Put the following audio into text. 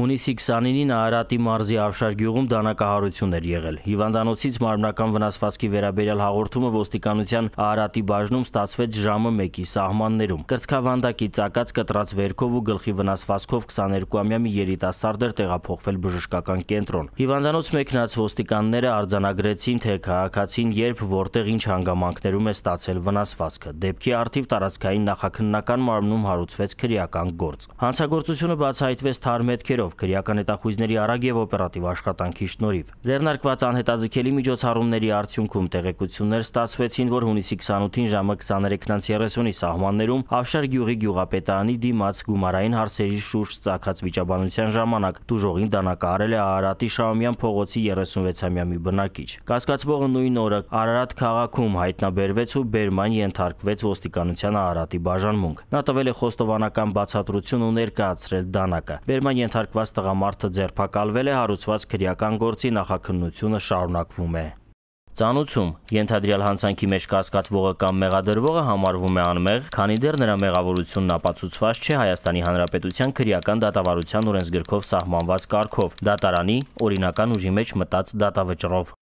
Հունիսի 29-ին Արարատի մարզի Ավշար գյուղում դանակահարություն էր եղել։ Հիվանդանոցից մարմնական վնասվածքի վերաբերյալ հաղորդումը ոստիկանության Արարատի բաժնում ստացվեց ժամը 1-ի սահմաններում։ Կրծքավանդակի ծակած կտրած վերքով ու գլխի վնասվածքով 22-ամյա մի երիտասարդ էր տեղափոխվել բժշկական կենտրոն։ Հիվանդանոց մեկնած ոստիկանները արձանագրեցին, թե քաղաքացին երբ որտեղ ինչ հանգամանքներում է ստացել վնասվածքը։ Դեպքի արդիվ տարածքային նախաքննական մարմնում հարուցվեց քրեական գործ։ Հանցագործությունը բացահայտվեց թարմ հետքերով ծրագրով քրեական հետախույզների արագ եւ օպերատիվ աշխատանքի շնորհիվ։ Ձեռնարկված անհետաձգելի միջոցառումների արդյունքում տեղեկություններ ստացվեցին, որ հունիսի 28-ին ժամը 23:30-ի սահմաններում Ավշար գյուղի գյուղապետարանի դիմաց գումարային հարցերի շուրջ ցակած վիճաբանության ժամանակ դուժողին դանակահարել է Արարատի Շահումյան փողոցի 36-ամյա մի բնակիչ։ Կասկածվողը նույն օրը Արարատ քաղաքում հայտնաբերվեց ու բերման ենթարկվեց ոստիկանության Արարատի բաժանմունք։ Նա տվել է խոստովանական բացատրություն ու ներկայացրել դանակը։ Բերման ենթարկվեց վարակված տղամարդը ձերբակալվել է հարուցված քրեական գործի նախաքննությունը շարունակվում է։ Ծանուցում ենթադրյալ հանցանքի մեջ կասկածվողը կամ մեղադրվողը համարվում է անմեղ, քանի դեռ նրա մեղավորությունն ապացուցված չէ Հայաստանի Հանրապետության քրեական դատավարության օրենսգրքով սահմանված կարգով՝ դատարանի օրինական ուժի մեջ մտած դատավճռով։